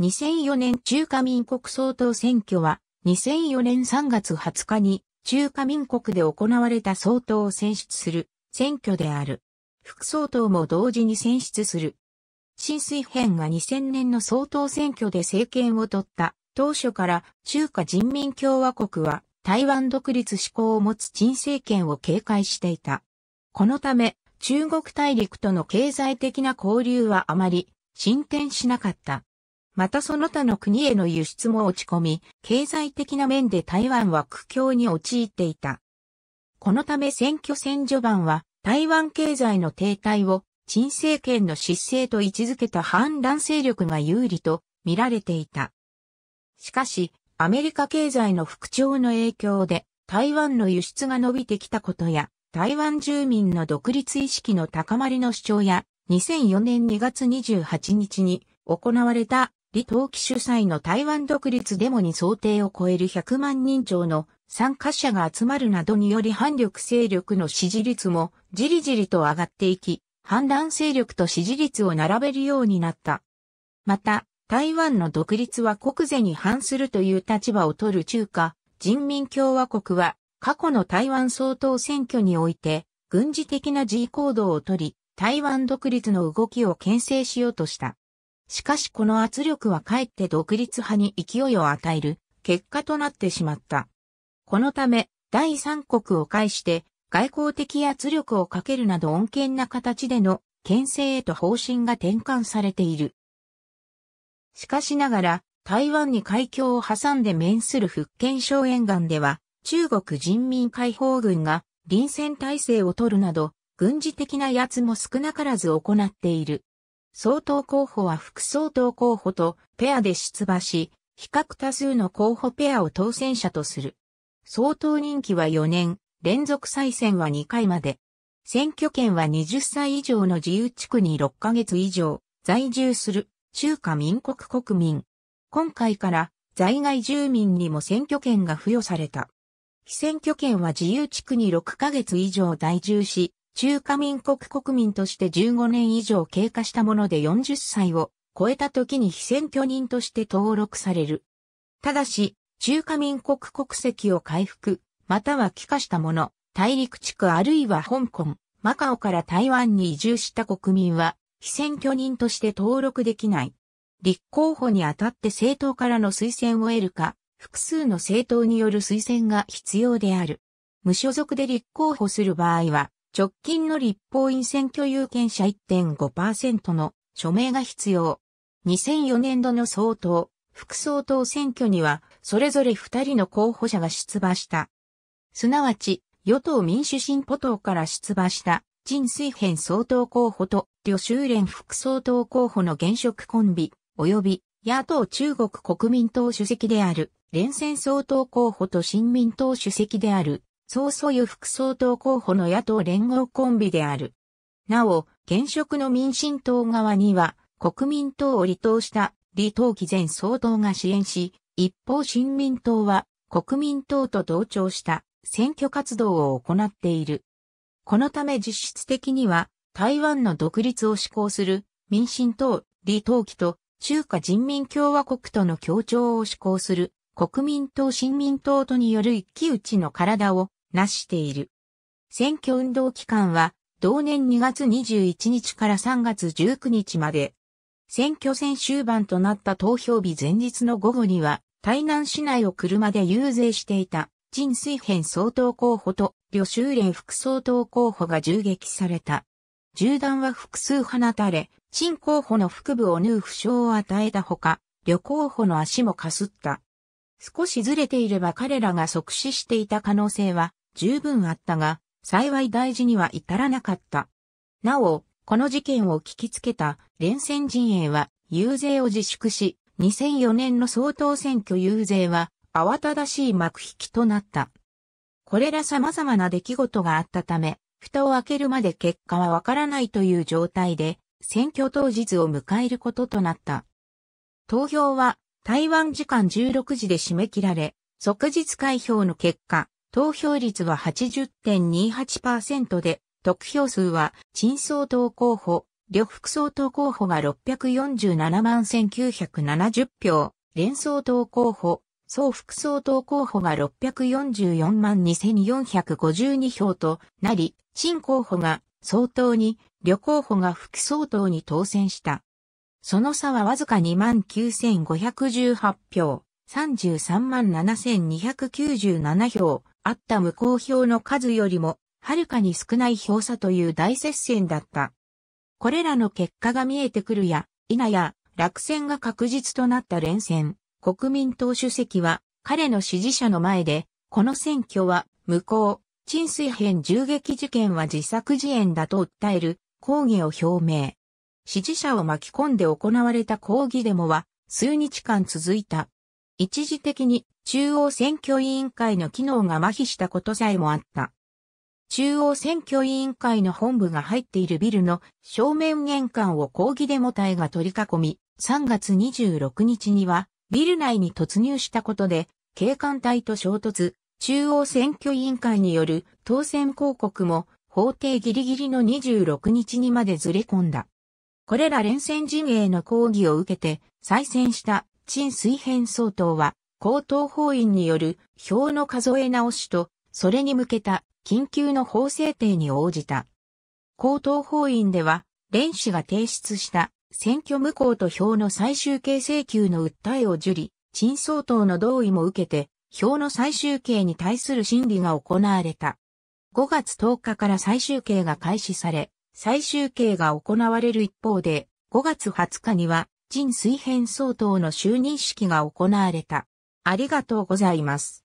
2004年中華民国総統選挙は、2004年3月20日に中華民国で行われた総統を選出する選挙である。副総統も同時に選出する。新水編が2000年の総統選挙で政権を取った当初から中華人民共和国は台湾独立志向を持つ陳政権を警戒していた。このため中国大陸との経済的な交流はあまり進展しなかった。またその他の国への輸出も落ち込み、経済的な面で台湾は苦境に陥っていた。このため選挙戦序盤は台湾経済の停滞を陳政権の失勢と位置づけた反乱勢力が有利と見られていた。しかし、アメリカ経済の復調の影響で台湾の輸出が伸びてきたことや、台湾住民の独立意識の高まりの主張や、2004年2月28日に行われた李登輝主催の台湾独立デモに想定を超える100万人超の参加者が集まるなどにより反力勢力の支持率もじりじりと上がっていき、反乱勢力と支持率を並べるようになった。また、台湾の独立は国税に反するという立場を取る中華人民共和国は過去の台湾総統選挙において軍事的な自位行動を取り、台湾独立の動きを牽制しようとした。しかしこの圧力はかえって独立派に勢いを与える結果となってしまった。このため、第三国を介して外交的圧力をかけるなど穏健な形での牽制へと方針が転換されている。しかしながら、台湾に海峡を挟んで面する福建省沿岸では、中国人民解放軍が臨戦態勢を取るなど、軍事的な威圧も少なからず行っている。総統候補は副総統候補とペアで出馬し、比較多数の候補ペアを当選者とする。総統任期は4年、連続再選は2回まで。選挙権は20歳以上の自由地区に6ヶ月以上在住する中華民国国民。今回から在外住民にも選挙権が付与された。非選挙権は自由地区に6ヶ月以上在住し、中華民国国民として15年以上経過したもので40歳を超えた時に非選挙人として登録される。ただし、中華民国国籍を回復、または帰化したもの、大陸地区あるいは香港、マカオから台湾に移住した国民は、非選挙人として登録できない。立候補にあたって政党からの推薦を得るか、複数の政党による推薦が必要である。無所属で立候補する場合は、直近の立法院選挙有権者1.5%の署名が必要。2004年度の総統、副総統選挙には、それぞれ2人の候補者が出馬した。すなわち、与党民主進歩党から出馬した、陳水編総統候補と、旅州連副総統候補の現職コンビ、及び、野党中国国民党主席である、連戦総統候補と新民党主席である、総いう副総統候補の野党連合コンビである。なお、現職の民進党側には、国民党を離党した李登輝前総統が支援し、一方新民党は国民党と同調した選挙活動を行っている。このため実質的には台湾の独立を志向する民進党、李登輝と中華人民共和国との協調を志向する国民党新民党とによる一騎打ちの体をなしている。選挙運動期間は、同年2月21日から3月19日まで、選挙戦終盤となった投票日前日の午後には、台南市内を車で遊説していた、陳水編総統候補と、旅修連副総統候補が銃撃された。銃弾は複数放たれ、陳候補の腹部を縫う負傷を与えたほか、旅候補の足もかすった。少しずれていれば彼らが即死していた可能性は十分あったが、幸い大事には至らなかった。なお、この事件を聞きつけた連戦陣営は遊説を自粛し、2004年の総統選挙遊説は慌ただしい幕引きとなった。これら様々な出来事があったため、蓋を開けるまで結果はわからないという状態で、選挙当日を迎えることとなった。投票は台湾時間16時で締め切られ、即日開票の結果、投票率は80.28%で、得票数は、陳総統候補、緑副総統候補が647万1970票、連総統候補、総副総統候補が644万2452票となり、新候補が総統に、旅候補が副総統に当選した。その差はわずか2万9518票、33万7297票、あった無効票の数よりも、はるかに少ない票差という大接戦だった。これらの結果が見えてくるや、否や、落選が確実となった連戦、国民党主席は、彼の支持者の前で、この選挙は、無効、陳水編銃撃事件は自作自演だと訴える、抗議を表明。支持者を巻き込んで行われた抗議デモは、数日間続いた。一時的に中央選挙委員会の機能が麻痺したことさえもあった。中央選挙委員会の本部が入っているビルの正面玄関を抗議デモ隊が取り囲み、3月26日にはビル内に突入したことで、警官隊と衝突、中央選挙委員会による当選広告も法定ギリギリの26日にまでずれ込んだ。これら連戦陣営の抗議を受けて再選した陳水扁総統は高等法院による票の数え直しと、それに向けた緊急の法制定に応じた。高等法院では、連氏が提出した選挙無効と票の最終形請求の訴えを受理、陳総統の同意も受けて、票の最終形に対する審理が行われた。5月10日から最終形が開始され、最終形が行われる一方で、5月20日には、陳水編総統の就任式が行われた。ありがとうございます。